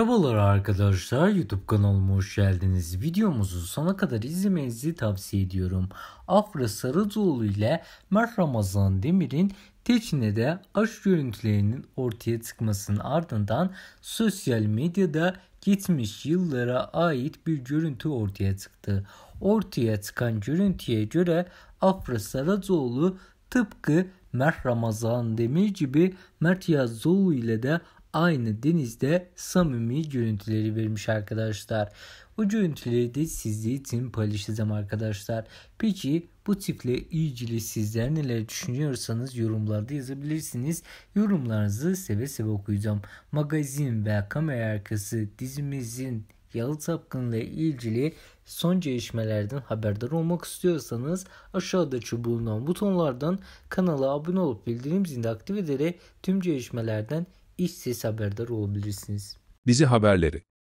Merhabalar arkadaşlar YouTube kanalıma hoş geldiniz. Videomuzu sona kadar izlemenizi tavsiye ediyorum. Afra Sarıcıoğlu ile Mert Ramazan Demir'in Teçine'de aşk görüntülerinin ortaya çıkmasının ardından sosyal medyada geçmiş yıllara ait bir görüntü ortaya çıktı. Ortaya çıkan görüntüye göre Afra Sarıcıoğlu tıpkı Mert Ramazan Demir gibi Mert Yazıoğlu ile de aynı denizde samimi görüntüleri vermiş arkadaşlar. O görüntüleri de sizler için paylaşacağım arkadaşlar. Peki bu tiple ilgili sizler neler düşünüyorsanız yorumlarda yazabilirsiniz. Yorumlarınızı seve seve okuyacağım. Magazin ve kamera arkası dizimizin Yalı Tapkın ilgili son gelişmelerden haberdar olmak istiyorsanız aşağıdaki bulunan butonlardan kanala abone olup bildirim zilini aktif ederek tüm gelişmelerden işsiz haberdar olabilirsiniz. Bizi haberleri